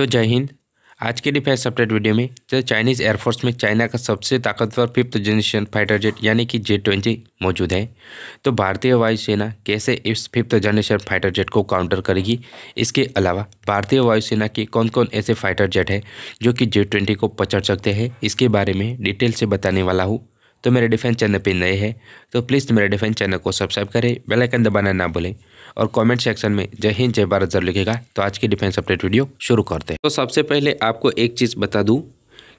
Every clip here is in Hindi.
तो जय हिंद आज के डिफेंस अपडेट वीडियो में जो तो चाइनीज़ एयरफोर्स में चाइना का सबसे ताकतवर फिफ्थ जनरेशन फाइटर जेट यानी कि जे ट्वेंटी मौजूद है तो भारतीय वायुसेना कैसे इस फिफ्थ जनरेशन फाइटर जेट को काउंटर करेगी इसके अलावा भारतीय वायुसेना के कौन कौन ऐसे फाइटर जेट हैं जो कि जे ट्वेंटी को पचड़ सकते हैं इसके बारे में डिटेल से बताने वाला हूँ तो मेरे डिफेंस चैनल पर नए हैं तो प्लीज़ मेरे डिफेंस चैनल को सब्सक्राइब करें बेलाइकन दबाना ना भूलें और कमेंट सेक्शन में जय हिंद जय भारत जरूर लिखेगा तो आज की डिफेंस अपडेट वीडियो शुरू करते हैं तो सबसे पहले आपको एक चीज़ बता दूँ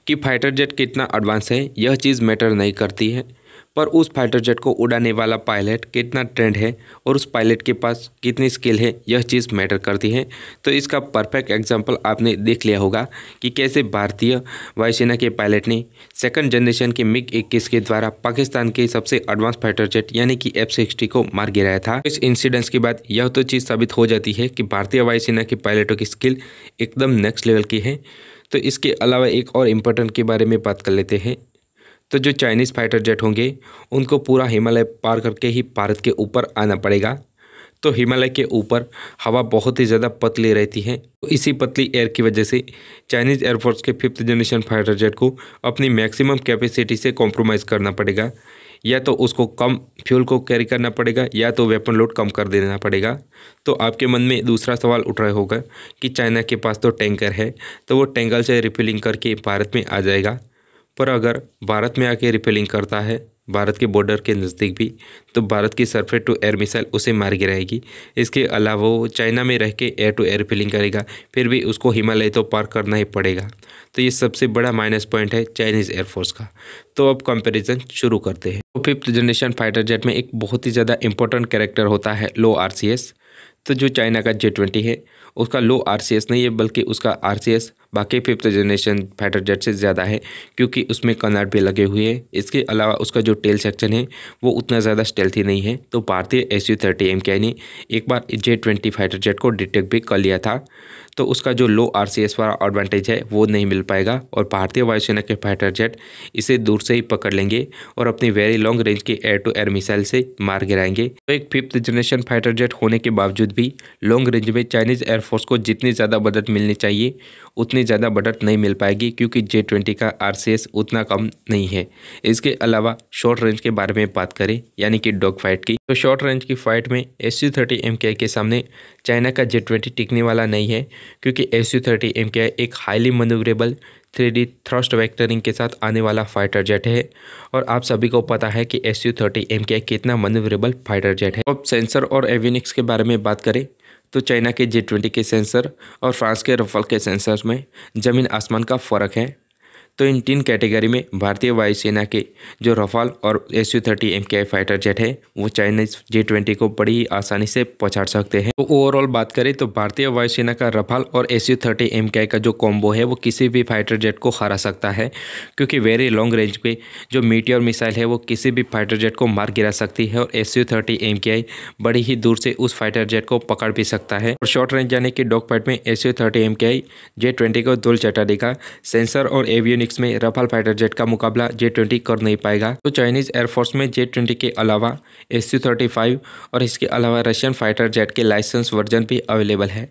कि फाइटर जेट कितना एडवांस है यह चीज़ मैटर नहीं करती है पर उस फाइटर जेट को उड़ाने वाला पायलट कितना ट्रेंड है और उस पायलट के पास कितनी स्किल है यह चीज़ मैटर करती है तो इसका परफेक्ट एग्जाम्पल आपने देख लिया होगा कि कैसे भारतीय वायुसेना के पायलट ने सेकंड जनरेशन के मिग इक्कीस के द्वारा पाकिस्तान के सबसे एडवांस फाइटर जेट यानी कि एफ सिक्सटी को मार गिराया था इस इंसिडेंट्स के बाद यह तो चीज़ साबित हो जाती है कि भारतीय वायुसेना के पायलटों की स्किल एकदम नेक्स्ट लेवल की है तो इसके अलावा एक और इम्पोर्टेंट के बारे में बात कर लेते हैं तो जो चाइनीज़ फाइटर जेट होंगे उनको पूरा हिमालय पार करके ही भारत के ऊपर आना पड़ेगा तो हिमालय के ऊपर हवा बहुत ही ज़्यादा पतली रहती है तो इसी पतली एयर की वजह से चाइनीज़ एयरफोर्स के फिफ्थ जनरेशन फाइटर जेट को अपनी मैक्सिमम कैपेसिटी से कॉम्प्रोमाइज़ करना पड़ेगा या तो उसको कम फ्यूल को कैरी करना पड़ेगा या तो वेपन लोड कम कर देना पड़ेगा तो आपके मन में दूसरा सवाल उठ रहा होगा कि चाइना के पास तो टैंकर है तो वो टेंगल से रिफिलिंग करके भारत में आ जाएगा पर अगर भारत में आके रिपेलिंग करता है भारत के बॉर्डर के नज़दीक भी तो भारत की सरफेस टू एयर मिसाइल उसे मार गिराएगी इसके अलावा वो चाइना में रह के एयर टू एयर रिपेलिंग करेगा फिर भी उसको हिमालय तो पार करना ही पड़ेगा तो ये सबसे बड़ा माइनस पॉइंट है चाइनीज़ एयरफोर्स का तो अब कंपैरिजन शुरू करते हैं तो फिफ्थ जनरेशन फाइटर जेट में एक बहुत ही ज़्यादा इंपॉर्टेंट कैरेक्टर होता है लो आर तो जो चाइना का जे ट्वेंटी है उसका लो आर नहीं है बल्कि उसका आर बाकी फिफ्थ जनरेशन फाइटर जेट से ज़्यादा है क्योंकि उसमें कनार्ड भी लगे हुए हैं इसके अलावा उसका जो टेल सेक्शन है वो उतना ज़्यादा स्टेल्थी नहीं है तो भारतीय एस यू थर्टी एम ने एक बार जे ट्वेंटी फाइटर जेट को डिटेक्ट भी कर लिया था तो उसका जो लो आर सी एस वाला एडवांटेज है वो नहीं मिल पाएगा और भारतीय वायुसेना के फाइटर जेट इसे दूर से ही पकड़ लेंगे और अपनी वेरी लॉन्ग रेंज के एयर टू एयर मिसाइल से मार गिराएंगे तो एक फिफ्थ जनरेशन फाइटर जेट होने के बावजूद भी लॉन्ग रेंज में चाइनीज़ एयरफोर्स को जितनी ज़्यादा मदद मिलनी चाहिए उतनी उतनी ज़्यादा बढ़त नहीं मिल पाएगी क्योंकि जे ट्वेंटी का आर उतना कम नहीं है इसके अलावा शॉर्ट रेंज के बारे में बात करें यानी कि डॉग फाइट की तो शॉर्ट रेंज की फाइट में S U thirty M K I के सामने चाइना का जे ट्वेंटी टिकने वाला नहीं है क्योंकि S U thirty M K I एक highly manoeuvrable three D thrust vectoring के साथ आने वाला फाइटर जेट है और आप सभी को पता है कि S U thirty M K आई कितना मनोवरेबल फाइटर जेट है अब सेंसर और एवेनिक्स के बारे में बात करें तो चाइना के जी ट्वेंटी के सेंसर और फ्रांस के रफल के सेंसर में ज़मीन आसमान का फ़र्क है तो इन तीन कैटेगरी में भारतीय वायुसेना के जो रफाल और S U thirty M K आई फाइटर जेट है वो चाइनीज जे ट्वेंटी को बड़ी ही आसानी से पछाड़ सकते हैं तो ओवरऑल बात करें तो भारतीय वायुसेना का रफाल और S U thirty M K आई का जो कॉम्बो है वो किसी भी फाइटर जेट को हरा सकता है क्योंकि वेरी लॉन्ग रेंज पे जो मीटियर मिसाइल है वो किसी भी फाइटर जेट को मार गिरा सकती है और S U thirty M K आई बड़ी ही दूर से उस फाइटर जेट को पकड़ भी सकता है और शॉर्ट रेंज यानी कि डॉग फाइट में S U thirty M K I J twenty को धूल चटा देगा सेंसर और एवियन यूनिक्स में रफाल फाइटर जेट का मुकाबला जे ट्वेंटी कर नहीं पाएगा तो चाइनीज एयरफोर्स में जे ट्वेंटी के अलावा एस थर्टी फाइव और इसके अलावा रशियन फाइटर जेट के लाइसेंस वर्जन भी अवेलेबल है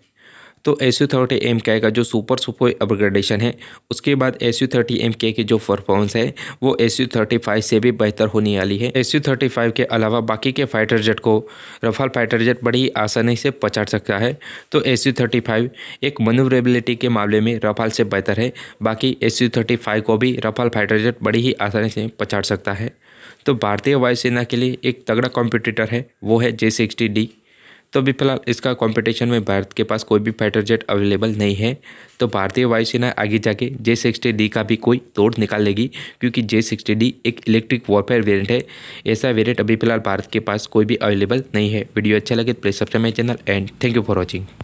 तो एस यू थर्टी एम के का जो सुपर सुपर अपग्रेडेशन है उसके बाद एस यू थर्टी एम के की जो परफॉर्मेंस है वो एस यू थर्टी फाइव से भी बेहतर होने वाली है एस यू थर्टी फाइव के अलावा बाकी के फाइटर जेट को रफाल फाइटर जेट बड़ी आसानी से पछाड़ सकता है तो एस यू थर्टी फाइव एक मनोवरेबिलिटी के मामले में रफाल से बेहतर है बाकी एस यू थर्टी फाइव को भी रफाल फाइटर जेट बड़ी ही आसानी से पछाड़ सकता है तो भारतीय वायुसेना के लिए एक तगड़ा कॉम्पिटिटर है वो है जे सिक्सटी डी तो अभी फिलहाल इसका कंपटीशन में भारत के पास कोई भी फाइटर जेट अवेलेबल नहीं है तो भारतीय वायुसेना आगे जाके जे सिक्सटी डी का भी कोई तोड़ निकाल लेगी क्योंकि जे सिक्सटी डी एक इलेक्ट्रिक वॉरफेयर वेरिएंट है ऐसा वेरिएंट अभी फिलहाल भारत के पास कोई भी अवेलेबल नहीं है वीडियो अच्छा लगे please subscribe my channel and thank you for watching